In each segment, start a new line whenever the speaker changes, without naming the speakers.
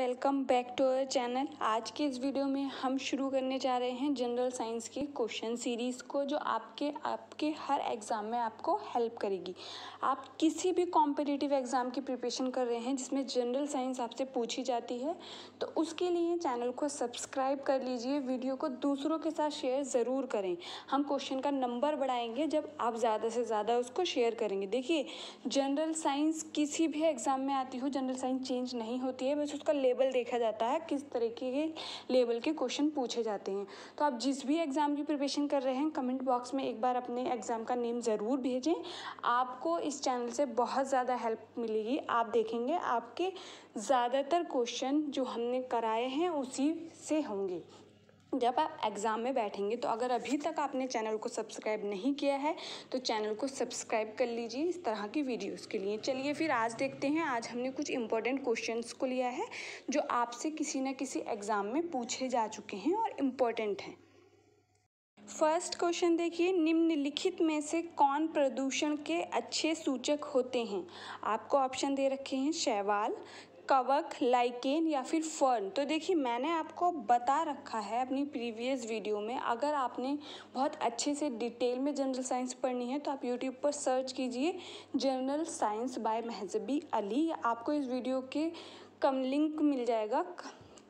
welcome back to our channel आज के इस वीडियो में हम शुरू करने जा रहे हैं जनरल साइंस के क्वेश्चन सीरीज़ को जो आपके आपके हर एग्ज़ाम में आपको हेल्प करेगी आप किसी भी कॉम्पिटिटिव एग्ज़ाम की प्रिपरेशन कर रहे हैं जिसमें जनरल साइंस आपसे पूछी जाती है तो उसके लिए चैनल को सब्सक्राइब कर लीजिए वीडियो को दूसरों के साथ शेयर ज़रूर करें हम क्वेश्चन का नंबर बढ़ाएंगे जब आप ज़्यादा से ज़्यादा उसको शेयर करेंगे देखिए जनरल साइंस किसी भी एग्ज़ाम में आती हो जनरल साइंस चेंज नहीं होती है बस उसका लेबल देखा जाता है किस तरीके के लेबल के क्वेश्चन पूछे जाते हैं तो आप जिस भी एग्ज़ाम की प्रिपरेशन कर रहे हैं कमेंट बॉक्स में एक बार अपने एग्ज़ाम का नेम ज़रूर भेजें आपको इस चैनल से बहुत ज़्यादा हेल्प मिलेगी आप देखेंगे आपके ज़्यादातर क्वेश्चन जो हमने कराए हैं उसी से होंगे जब आप एग्ज़ाम में बैठेंगे तो अगर अभी तक आपने चैनल को सब्सक्राइब नहीं किया है तो चैनल को सब्सक्राइब कर लीजिए इस तरह की वीडियोस के लिए चलिए फिर आज देखते हैं आज हमने कुछ इंपॉर्टेंट क्वेश्चंस को लिया है जो आपसे किसी न किसी एग्ज़ाम में पूछे जा चुके हैं और इम्पोर्टेंट हैं फर्स्ट क्वेश्चन देखिए निम्नलिखित में से कौन प्रदूषण के अच्छे सूचक होते हैं आपको ऑप्शन दे रखे हैं शैवाल कवक लाइकेन या फिर फर्न तो देखिए मैंने आपको बता रखा है अपनी प्रीवियस वीडियो में अगर आपने बहुत अच्छे से डिटेल में जनरल साइंस पढ़नी है तो आप यूट्यूब पर सर्च कीजिए general science by Mahjabi Ali आपको इस वीडियो के कम लिंक मिल जाएगा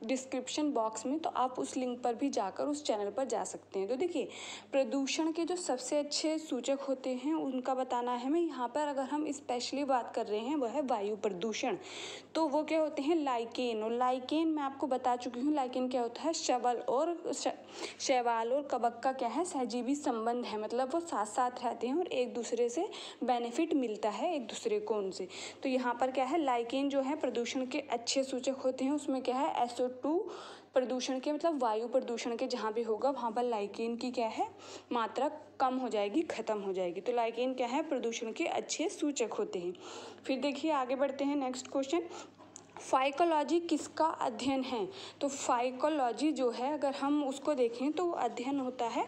डिस्क्रिप्शन बॉक्स में तो आप उस लिंक पर भी जाकर उस चैनल पर जा सकते हैं तो देखिए प्रदूषण के जो सबसे अच्छे सूचक होते हैं उनका बताना है मैं यहाँ पर अगर हम स्पेशली बात कर रहे हैं वह है वायु प्रदूषण तो वो क्या होते हैं लाइकेन और लाइकेन मैं आपको बता चुकी हूँ लाइकेन क्या होता है शवल और शैवाल और कबक का क्या है सहजीवी संबंध है मतलब वो साथ साथ रहते हैं और एक दूसरे से बेनिफिट मिलता है एक दूसरे को उनसे तो यहाँ पर क्या है लाइकेन जो है प्रदूषण के अच्छे सूचक होते हैं उसमें क्या है एसो टू मतलब प्रदूषण के मतलब वायु प्रदूषण के जहाँ भी होगा वहाँ पर लाइकेन की क्या है मात्रा कम हो जाएगी ख़त्म हो जाएगी तो लाइकेन क्या है प्रदूषण के अच्छे सूचक होते हैं फिर देखिए आगे बढ़ते हैं नेक्स्ट क्वेश्चन फाइकोलॉजी किसका अध्ययन है तो फाइकोलॉजी जो है अगर हम उसको देखें तो वो अध्ययन होता है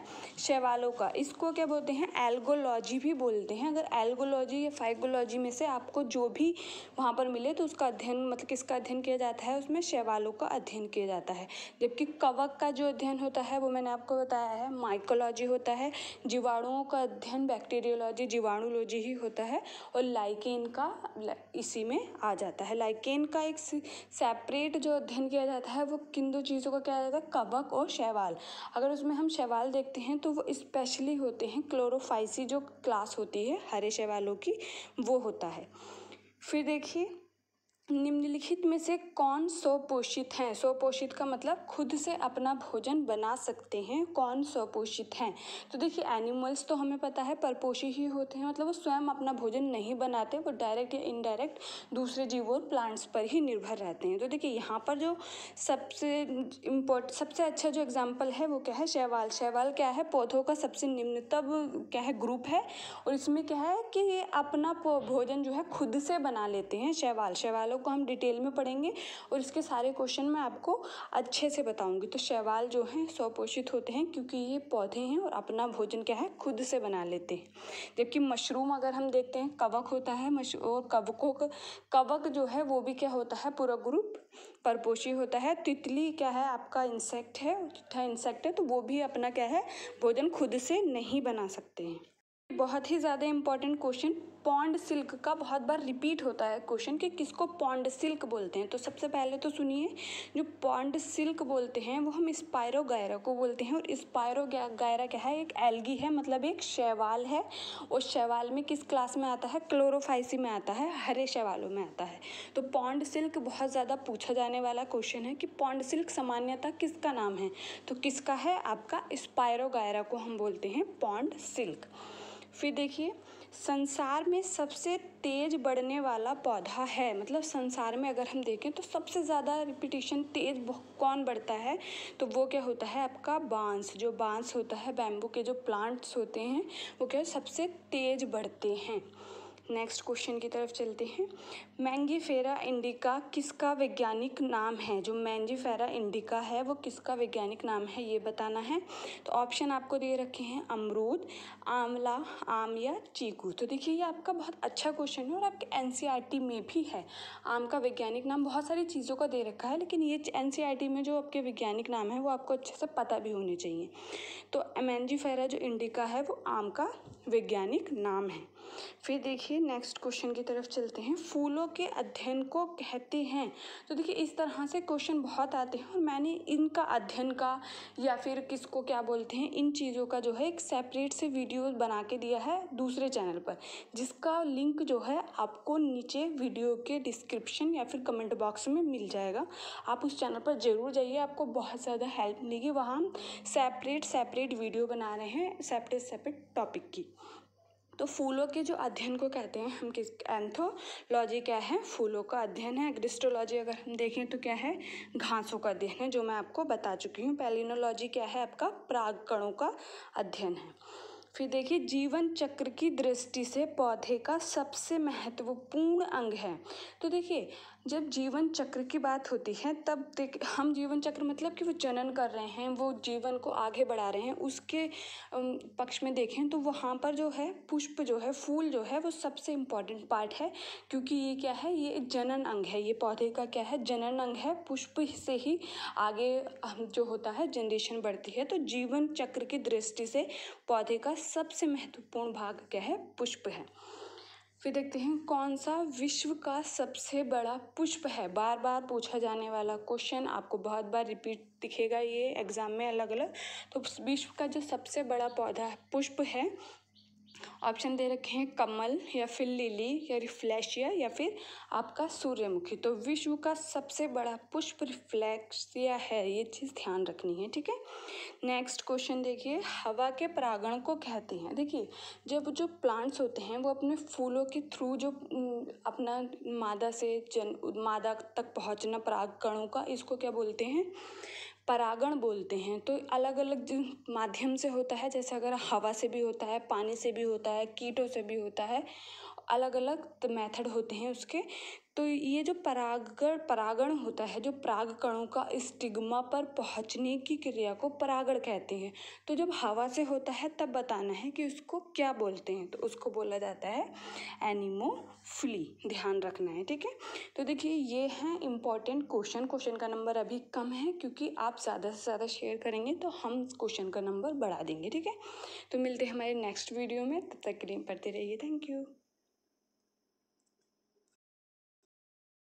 शैवालों का इसको क्या बोलते हैं एल्गोलॉजी भी बोलते हैं अगर एल्गोलॉजी या फाइकोलॉजी में से आपको जो भी वहाँ पर मिले तो उसका अध्ययन मतलब किसका अध्ययन किया जाता है उसमें शैवालों का अध्ययन किया जाता है जबकि कवक का जो अध्ययन होता है वो मैंने आपको बताया है माइकोलॉजी होता है जीवाणुओं का अध्ययन बैक्टीरियोलॉजी जीवाणुलॉजी ही होता है और लाइकेन का इसी में आ जाता है लाइकेन का एक सेपरेट जो अध्ययन किया जाता है वो किन दो चीज़ों का किया जाता है कवक और शैवाल अगर उसमें हम शैवाल देखते हैं तो वो स्पेशली होते हैं क्लोरोफाइसी जो क्लास होती है हरे शैवालों की वो होता है फिर देखिए निम्नलिखित में से कौन स्वपोषित हैं स्वपोषित का मतलब खुद से अपना भोजन बना सकते हैं कौन स्वपोषित हैं तो देखिए एनिमल्स तो हमें पता है परपोषी ही होते हैं मतलब वो स्वयं अपना भोजन नहीं बनाते वो डायरेक्ट या इनडायरेक्ट दूसरे जीवों और प्लांट्स पर ही निर्भर रहते हैं तो देखिए यहाँ पर जो सबसे इम्पोर्ट सबसे अच्छा जो एग्जाम्पल है वो क्या है शैवाल शैवाल क्या है पौधों का सबसे निम्नतम क्या है ग्रुप है और इसमें क्या है कि अपना भोजन जो है खुद से बना लेते हैं शैवाल शैवाल शैवालों को हम डिटेल में पढ़ेंगे और इसके सारे क्वेश्चन मैं आपको अच्छे से बताऊंगी तो शैवाल जो हैं स्वपोषित होते हैं क्योंकि ये पौधे हैं और अपना भोजन क्या है खुद से बना लेते हैं जबकि मशरूम अगर हम देखते हैं कवक होता है और कवकों का कवक जो है वो भी क्या होता है पूरा ग्रुप परपोषी होता है तितली क्या है आपका इंसेक्ट है इंसेक्ट है तो वो भी अपना क्या है भोजन खुद से नहीं बना सकते हैं बहुत ही ज़्यादा इम्पॉर्टेंट क्वेश्चन पॉन्ड सिल्क का बहुत बार रिपीट होता है क्वेश्चन कि किसको पॉन्ड सिल्क बोलते हैं तो सबसे पहले तो सुनिए जो पॉन्ड सिल्क बोलते हैं वो हम स्पायरो गायरा को बोलते हैं और स्पायरो गायरा क्या है एक एल्गी है मतलब एक शैवाल है और शैवाल में किस क्लास में आता है क्लोरोफाइसी में आता है हरे शैवालों में आता है तो पॉन्ड सिल्क बहुत ज़्यादा पूछा जाने वाला क्वेश्चन है कि पॉन्ड सिल्क सामान्यतः किसका नाम है तो किसका है आपका स्पायरो गायरा को हम बोलते हैं पॉन्ड सिल्क फिर देखिए संसार में सबसे तेज बढ़ने वाला पौधा है मतलब संसार में अगर हम देखें तो सबसे ज़्यादा रिपीटेशन तेज कौन बढ़ता है तो वो क्या होता है आपका बांस जो बांस होता है बैम्बू के जो प्लांट्स होते हैं वो क्या सबसे तेज बढ़ते हैं नेक्स्ट क्वेश्चन की तरफ चलते हैं मैंगीफेरा इंडिका किसका वैज्ञानिक नाम है जो फेरा इंडिका है वो किसका वैज्ञानिक नाम है ये बताना है तो ऑप्शन आपको दे रखे हैं अमरूद आंवला आम या चीकू तो देखिए ये आपका बहुत अच्छा क्वेश्चन है और आपके एन e में भी है आम का वैज्ञानिक नाम बहुत सारी चीज़ों का दे रखा है लेकिन ये एन e में जो आपके वैज्ञानिक नाम है वो आपको अच्छे से पता भी होने चाहिए तो मैंजीफेरा जो इंडिका है वो आम का वैज्ञानिक नाम है फिर देखिए देखिए नेक्स्ट क्वेश्चन की तरफ चलते हैं फूलों के अध्ययन को कहते हैं तो देखिए इस तरह से क्वेश्चन बहुत आते हैं और मैंने इनका अध्ययन का या फिर किसको क्या बोलते हैं इन चीज़ों का जो है एक सेपरेट से वीडियो बना के दिया है दूसरे चैनल पर जिसका लिंक जो है आपको नीचे वीडियो के डिस्क्रिप्शन या फिर कमेंट बॉक्स में मिल जाएगा आप उस चैनल पर ज़रूर जाइए आपको बहुत ज़्यादा हेल्प मिलेगी वहाँ हम सेपरेट सेपरेट वीडियो बना रहे हैं सेपरेट सेपरेट टॉपिक की तो फूलों के जो अध्ययन को कहते हैं हम किस एंथोलॉजी क्या है फूलों का अध्ययन है एग्रिस्टोलॉजी अगर हम देखें तो क्या है घासों का अध्ययन है जो मैं आपको बता चुकी हूँ पैलिनोलॉजी क्या है आपका प्राग कणों का अध्ययन है फिर देखिए जीवन चक्र की दृष्टि से पौधे का सबसे महत्वपूर्ण अंग है तो देखिए जब जीवन चक्र की बात होती है तब देख हम जीवन चक्र मतलब कि वो जनन कर रहे हैं वो जीवन को आगे बढ़ा रहे हैं उसके पक्ष में देखें तो वहाँ पर जो है पुष्प जो है फूल जो है वो सबसे इम्पॉर्टेंट पार्ट है क्योंकि ये क्या है ये जनन अंग है ये पौधे का क्या है जनन अंग है पुष्प से ही आगे जो होता है जनरेशन बढ़ती है तो जीवन चक्र की दृष्टि से पौधे का सबसे महत्वपूर्ण भाग क्या है पुष्प है फिर देखते हैं कौन सा विश्व का सबसे बड़ा पुष्प है बार बार पूछा जाने वाला क्वेश्चन आपको बहुत बार रिपीट दिखेगा ये एग्ज़ाम में अलग अलग तो विश्व का जो सबसे बड़ा पौधा पुष्प है ऑप्शन दे रखे हैं कमल या फिर लिली या रिफ्लैशिया या फिर आपका सूर्यमुखी तो विश्व का सबसे बड़ा पुष्प रिफ्लेक्सिया है ये चीज़ ध्यान रखनी है ठीक है नेक्स्ट क्वेश्चन देखिए हवा के परागण को कहते हैं देखिए जब जो प्लांट्स होते हैं वो अपने फूलों के थ्रू जो अपना मादा से जन मादा तक पहुँचना पराग का इसको क्या बोलते हैं परागण बोलते हैं तो अलग अलग माध्यम से होता है जैसे अगर हवा से भी होता है पानी से भी होता है कीटों से भी होता है अलग अलग मेथड होते हैं उसके तो ये जो परागण परागण होता है जो पराग कणों का स्टिग्मा पर पहुँचने की क्रिया को परागण कहते हैं तो जब हवा से होता है तब बताना है कि उसको क्या बोलते हैं तो उसको बोला जाता है फ्ली ध्यान रखना है ठीक है तो देखिए ये हैं इम्पॉर्टेंट क्वेश्चन क्वेश्चन का नंबर अभी कम है क्योंकि आप ज़्यादा से ज़्यादा शेयर करेंगे तो हम क्वेश्चन का नंबर बढ़ा देंगे ठीक है तो मिलते हैं हमारे नेक्स्ट वीडियो में तब तक के लिए पढ़ते रहिए थैंक यू